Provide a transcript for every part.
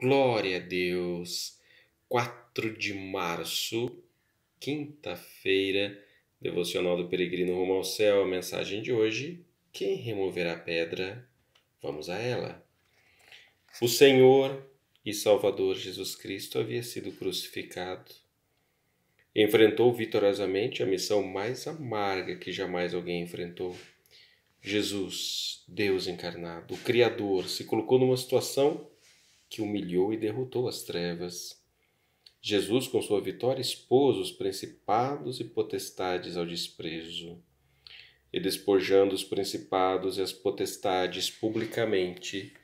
Glória a Deus. 4 de março, quinta-feira, devocional do peregrino rumo ao céu. A mensagem de hoje: quem remover a pedra, vamos a ela. O Senhor e Salvador Jesus Cristo havia sido crucificado. Enfrentou vitoriosamente a missão mais amarga que jamais alguém enfrentou. Jesus, Deus encarnado, o Criador, se colocou numa situação que humilhou e derrotou as trevas. Jesus, com sua vitória, expôs os principados e potestades ao desprezo. E despojando os principados e as potestades publicamente,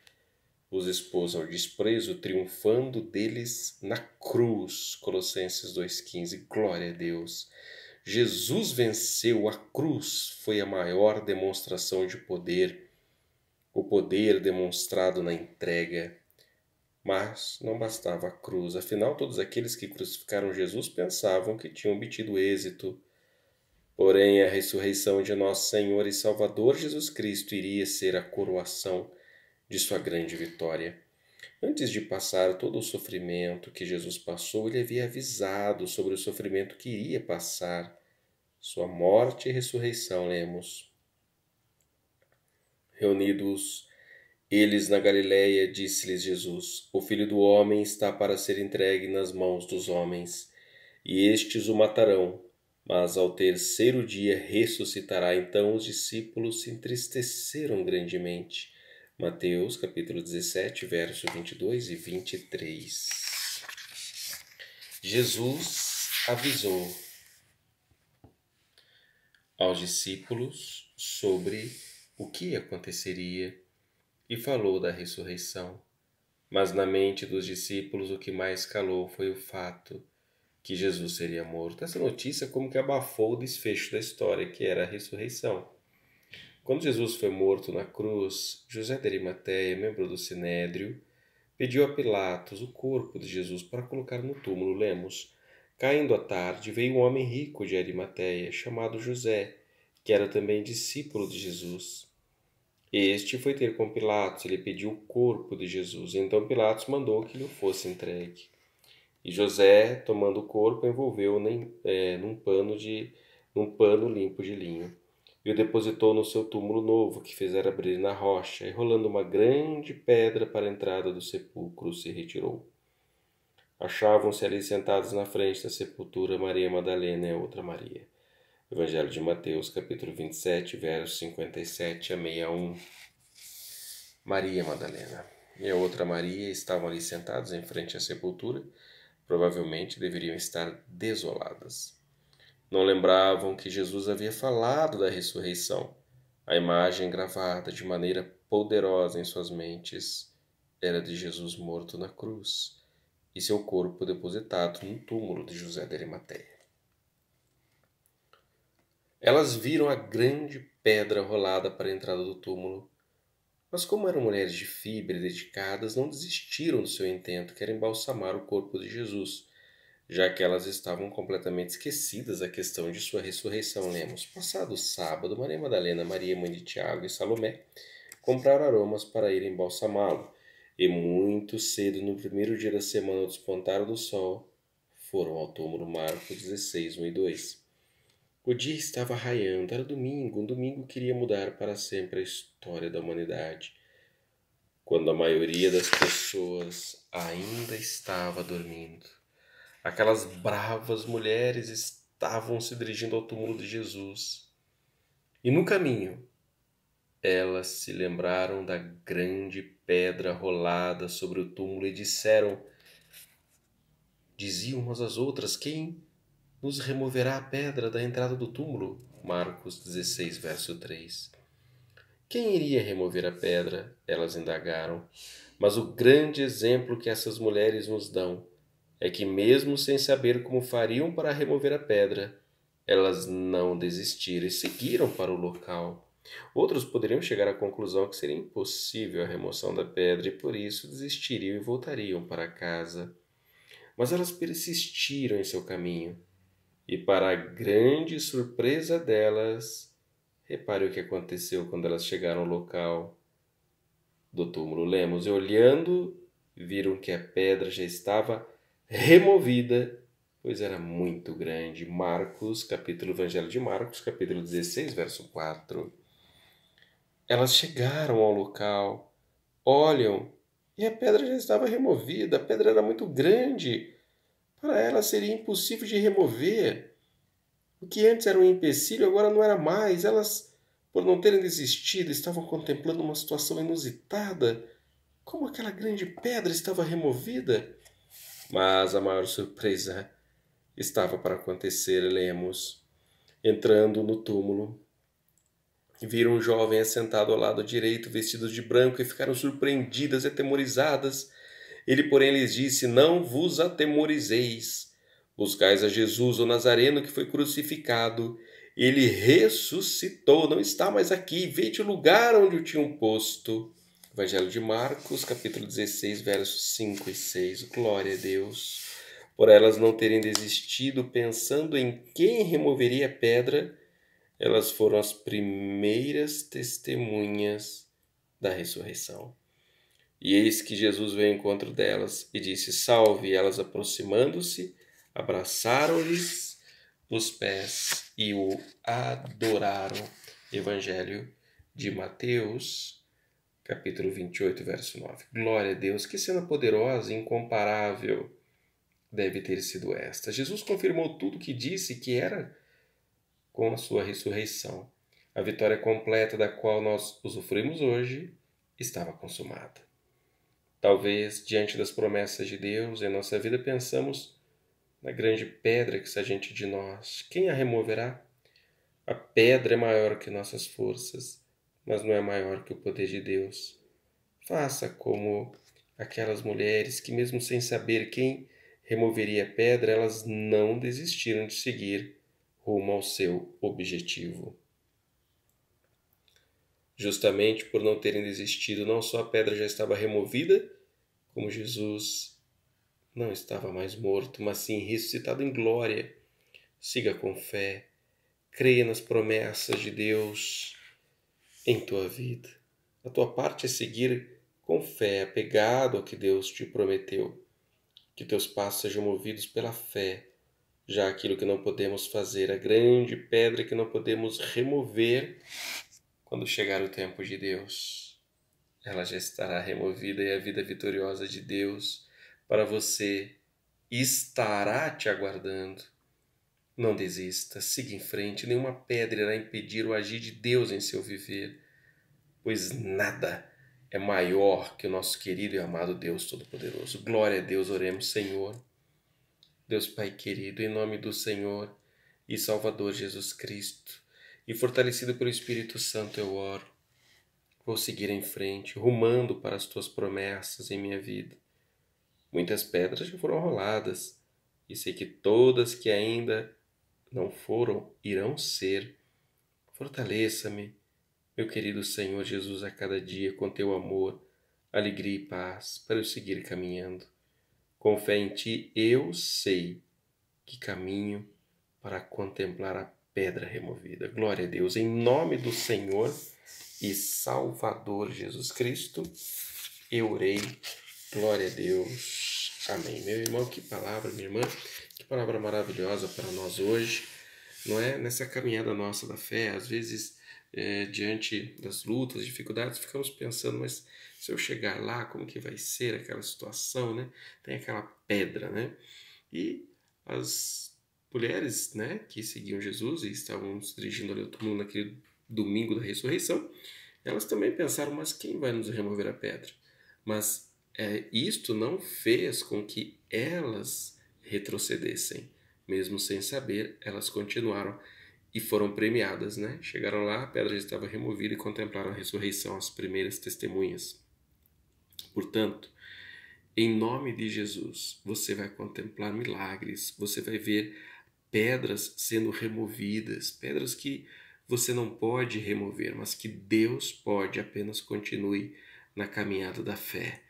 os expôs ao desprezo, triunfando deles na cruz. Colossenses 2,15. Glória a Deus. Jesus venceu a cruz, foi a maior demonstração de poder, o poder demonstrado na entrega. Mas não bastava a cruz, afinal, todos aqueles que crucificaram Jesus pensavam que tinham obtido êxito. Porém, a ressurreição de nosso Senhor e Salvador Jesus Cristo iria ser a coroação de sua grande vitória. Antes de passar todo o sofrimento que Jesus passou, ele havia avisado sobre o sofrimento que iria passar. Sua morte e ressurreição, lemos. Reunidos eles na Galiléia disse-lhes Jesus: O filho do homem está para ser entregue nas mãos dos homens, e estes o matarão, mas ao terceiro dia ressuscitará. Então os discípulos se entristeceram grandemente. Mateus capítulo 17, versos 22 e 23. Jesus avisou aos discípulos sobre o que aconteceria e falou da ressurreição. Mas na mente dos discípulos o que mais calou foi o fato que Jesus seria morto. Essa notícia como que abafou o desfecho da história, que era a ressurreição. Quando Jesus foi morto na cruz, José de Arimateia, membro do Sinédrio, pediu a Pilatos o corpo de Jesus para colocar no túmulo. Lemos: Caindo a tarde, veio um homem rico de Arimateia, chamado José, que era também discípulo de Jesus. Este foi ter com Pilatos ele pediu o corpo de Jesus. Então Pilatos mandou que lhe fosse entregue. E José, tomando o corpo, envolveu-o é, num, pano de, num pano limpo de linho. E o depositou no seu túmulo novo, que fizera abrir na rocha, e rolando uma grande pedra para a entrada do sepulcro, se retirou. Achavam-se ali sentados na frente da sepultura Maria Madalena e a outra Maria. Evangelho de Mateus, capítulo 27, versos 57 a 61. Maria Madalena e a outra Maria estavam ali sentados em frente à sepultura. Provavelmente deveriam estar desoladas. Não lembravam que Jesus havia falado da ressurreição. A imagem gravada de maneira poderosa em suas mentes era de Jesus morto na cruz e seu corpo depositado no túmulo de José de Arimateia. Elas viram a grande pedra rolada para a entrada do túmulo. Mas, como eram mulheres de fibra e dedicadas, não desistiram do seu intento, que era embalsamar o corpo de Jesus, já que elas estavam completamente esquecidas da questão de sua ressurreição. Lemos: Passado sábado, Maria Madalena, Maria, mãe de Tiago e Salomé compraram aromas para ir embalsamá-lo, e muito cedo, no primeiro dia da semana do despontar do sol, foram ao túmulo Marcos 16, 1 e 2. O dia estava raiando, era domingo, um domingo que iria mudar para sempre a história da humanidade. Quando a maioria das pessoas ainda estava dormindo, aquelas bravas mulheres estavam se dirigindo ao túmulo de Jesus. E no caminho, elas se lembraram da grande pedra rolada sobre o túmulo e disseram: Diziam umas às outras: Quem nos removerá a pedra da entrada do túmulo. Marcos 16, verso 3. Quem iria remover a pedra? Elas indagaram. Mas o grande exemplo que essas mulheres nos dão é que, mesmo sem saber como fariam para remover a pedra, elas não desistiram e seguiram para o local. Outros poderiam chegar à conclusão que seria impossível a remoção da pedra e por isso desistiriam e voltariam para casa. Mas elas persistiram em seu caminho e para a grande surpresa delas, repare o que aconteceu quando elas chegaram ao local do túmulo. Lemos, e olhando, viram que a pedra já estava removida, pois era muito grande. Marcos, capítulo Evangelho de Marcos, capítulo 16, verso 4. Elas chegaram ao local, olham, e a pedra já estava removida, a pedra era muito grande. Para ela seria impossível de remover. O que antes era um empecilho, agora não era mais. Elas, por não terem desistido, estavam contemplando uma situação inusitada. Como aquela grande pedra estava removida? Mas a maior surpresa estava para acontecer, Lemos. Entrando no túmulo, viram um jovem assentado ao lado direito, vestido de branco, e ficaram surpreendidas e atemorizadas ele, porém, lhes disse: Não vos atemorizeis. Buscais a Jesus, o Nazareno, que foi crucificado. Ele ressuscitou, não está mais aqui. Vede o lugar onde o tinham posto. Evangelho de Marcos, capítulo 16, versos 5 e 6. Glória a Deus. Por elas não terem desistido, pensando em quem removeria a pedra, elas foram as primeiras testemunhas da ressurreição. E eis que Jesus veio ao encontro delas e disse: Salve! E elas, aproximando-se, abraçaram-lhes os pés e o adoraram. Evangelho de Mateus, capítulo 28, verso 9. Glória a Deus, que cena poderosa e incomparável deve ter sido esta. Jesus confirmou tudo o que disse que era com a sua ressurreição. A vitória completa da qual nós usufruímos hoje estava consumada. Talvez, diante das promessas de Deus em nossa vida, pensamos na grande pedra que está diante de nós. Quem a removerá? A pedra é maior que nossas forças, mas não é maior que o poder de Deus. Faça como aquelas mulheres que, mesmo sem saber quem removeria a pedra, elas não desistiram de seguir rumo ao seu objetivo. Justamente por não terem desistido, não só a pedra já estava removida, como Jesus não estava mais morto, mas sim ressuscitado em glória. Siga com fé, creia nas promessas de Deus em tua vida. A tua parte é seguir com fé, apegado ao que Deus te prometeu. Que teus passos sejam movidos pela fé, já aquilo que não podemos fazer, a grande pedra que não podemos remover quando chegar o tempo de Deus ela já estará removida e a vida vitoriosa de Deus para você estará te aguardando. Não desista, siga em frente, nenhuma pedra irá impedir o agir de Deus em seu viver, pois nada é maior que o nosso querido e amado Deus Todo-Poderoso. Glória a Deus, oremos, Senhor. Deus Pai querido, em nome do Senhor e Salvador Jesus Cristo, e fortalecido pelo Espírito Santo eu oro Vou seguir em frente, rumando para as tuas promessas em minha vida. Muitas pedras já foram roladas, e sei que todas que ainda não foram irão ser. Fortaleça-me, meu querido Senhor Jesus, a cada dia com teu amor, alegria e paz, para eu seguir caminhando. Com fé em ti, eu sei que caminho para contemplar a pedra removida. Glória a Deus, em nome do Senhor e Salvador Jesus Cristo, eu orei. Glória a Deus. Amém. Meu irmão, que palavra, minha irmã, que palavra maravilhosa para nós hoje, não é? Nessa caminhada nossa da fé, às vezes, é, diante das lutas, dificuldades, ficamos pensando, mas se eu chegar lá, como que vai ser aquela situação, né? Tem aquela pedra, né? E as mulheres, né, que seguiam Jesus e estavam se dirigindo ao túmulo naquele domingo da ressurreição, elas também pensaram: mas quem vai nos remover a pedra? Mas é, isto não fez com que elas retrocedessem. Mesmo sem saber, elas continuaram e foram premiadas, né? Chegaram lá, a pedra já estava removida e contemplaram a ressurreição, as primeiras testemunhas. Portanto, em nome de Jesus, você vai contemplar milagres, você vai ver pedras sendo removidas, pedras que você não pode remover, mas que Deus pode, apenas continue na caminhada da fé,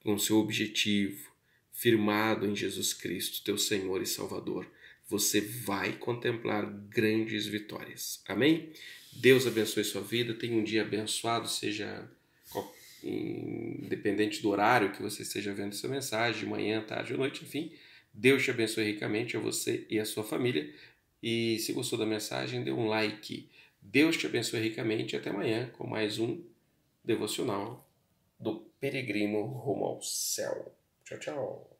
com seu objetivo, firmado em Jesus Cristo, teu Senhor e Salvador. Você vai contemplar grandes vitórias. Amém? Deus abençoe sua vida, tenha um dia abençoado, seja independente do horário que você esteja vendo essa mensagem, de manhã, tarde ou noite, enfim. Deus te abençoe ricamente a você e a sua família. E se gostou da mensagem, dê um like. Deus te abençoe ricamente e até amanhã com mais um devocional do Peregrino Rumo ao Céu. Tchau, tchau.